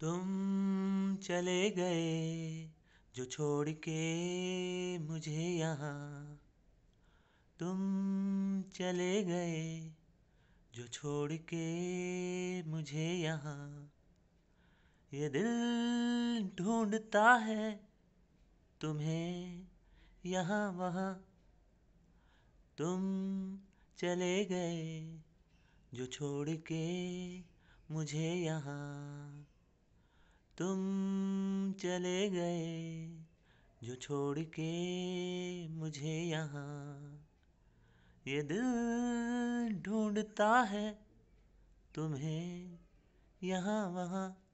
तुम चले गए जो छोड़ के मुझे यहाँ तुम चले गए जो छोड़ के मुझे यहाँ ये दिल ढूंढता है तुम्हें यहाँ वहाँ तुम चले गए जो छोड़ के मुझे यहाँ तुम चले गए जो छोड़ के मुझे यहाँ ये दिल ढूंढता है तुम्हें यहाँ वहाँ